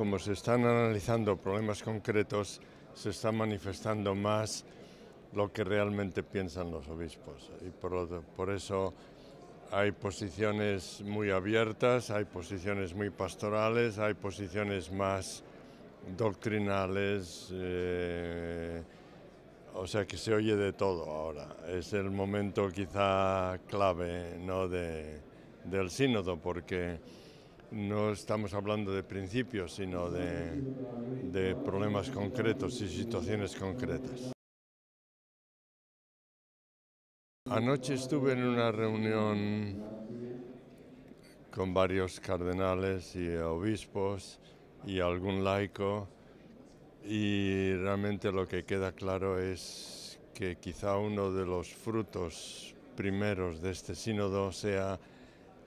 como se están analizando problemas concretos, se está manifestando más lo que realmente piensan los obispos. Y por, eso hay posiciones muy abiertas, hay posiciones muy pastorales, hay posiciones más doctrinales, eh, o sea que se oye de todo ahora. Es el momento quizá clave ¿no? del sínodo, porque no estamos hablando de principios, sino de, problemas concretos y situaciones concretas. Anoche estuve en una reunión con varios cardenales y obispos y algún laico y realmente lo que queda claro es que quizá uno de los frutos primeros de este sínodo sea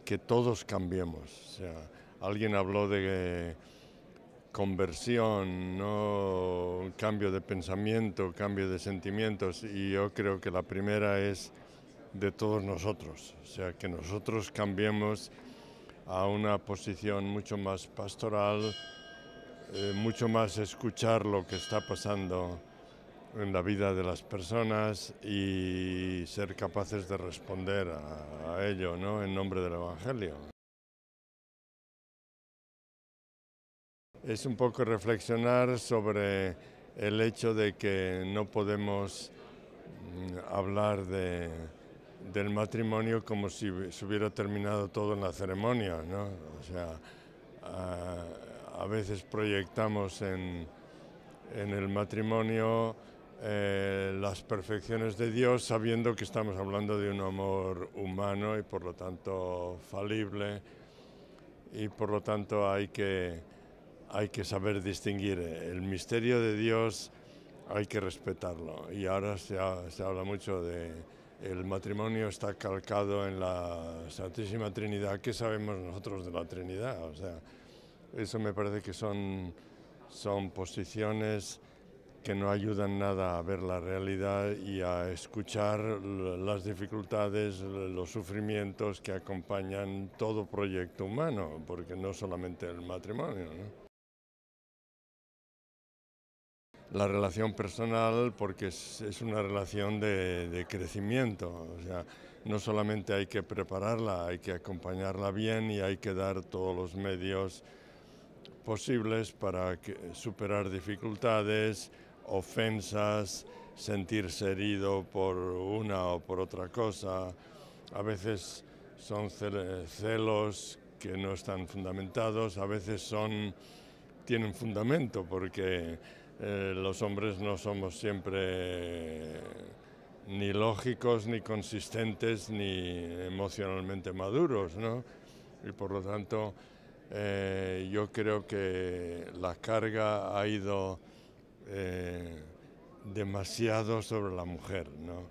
que todos cambiemos. O sea, alguien habló de conversión, ¿no? cambio de pensamiento, cambio de sentimientos, y yo creo que la primera es de todos nosotros, o sea, que nosotros cambiemos a una posición mucho más pastoral, eh, mucho más escuchar lo que está pasando en la vida de las personas y ser capaces de responder a, ello ¿no? en nombre del Evangelio. Es un poco reflexionar sobre el hecho de que no podemos mm, hablar del matrimonio como si se hubiera terminado todo en la ceremonia. ¿no? O sea, ah, a, veces proyectamos en, en el matrimonio eh, las perfecciones de Dios sabiendo que estamos hablando de un amor humano y por lo tanto falible y por lo tanto hay que, hay que saber distinguir el misterio de Dios, hay que respetarlo. Y ahora se, se habla mucho de el matrimonio está calcado en la Santísima Trinidad. ¿Qué sabemos nosotros de la Trinidad? O sea, eso me parece que son, son posiciones que no ayudan nada a ver la realidad y a escuchar las dificultades, los sufrimientos que acompañan todo proyecto humano, porque no solamente el matrimonio. La relación personal, porque es, una relación de, crecimiento, no solamente hay que prepararla, hay que acompañarla bien y hay que dar todos los medios posibles para superar dificultades, ofensas, sentirse herido por una o por otra cosa. A veces son celos que no están fundamentados, a veces son tienen fundamento porque eh, los hombres no somos siempre ni lógicos, ni consistentes, ni emocionalmente maduros, ¿no? Y por lo tanto, eh, yo creo que la carga ha ido eh, demasiado sobre la mujer, ¿no?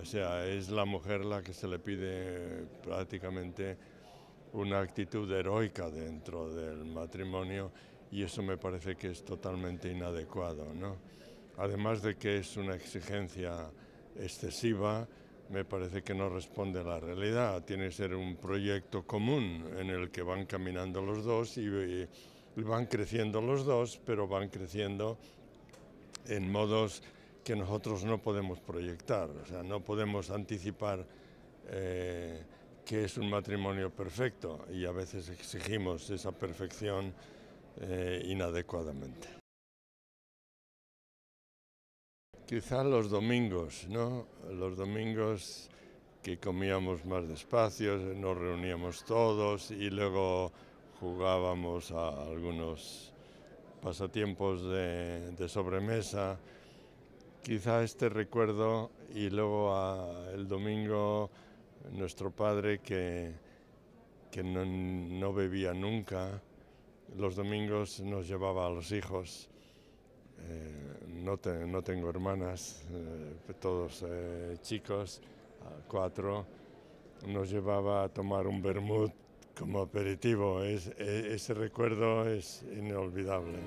O sea, es la mujer la que se le pide prácticamente una actitud heroica dentro del matrimonio y eso me parece que es totalmente inadecuado, ¿no? Además de que es una exigencia excesiva, me parece que no responde a la realidad. Tiene que ser un proyecto común en el que van caminando los dos y, y van creciendo los dos, pero van creciendo en modos que nosotros no podemos proyectar, o sea, no podemos anticipar eh, que es un matrimonio perfecto y a veces exigimos esa perfección eh, inadecuadamente. Quizá los domingos, ¿no? Los domingos que comíamos más despacio, nos reuníamos todos y luego jugábamos a algunos pasatiempos de, sobremesa, quizá este recuerdo y luego el domingo nuestro padre que, no, bebía nunca, los domingos nos llevaba a los hijos. Eh, no, tengo hermanas, eh, todos eh, chicos, cuatro. Nos llevaba a tomar un vermut como aperitivo. Es, e, ese recuerdo es inolvidable.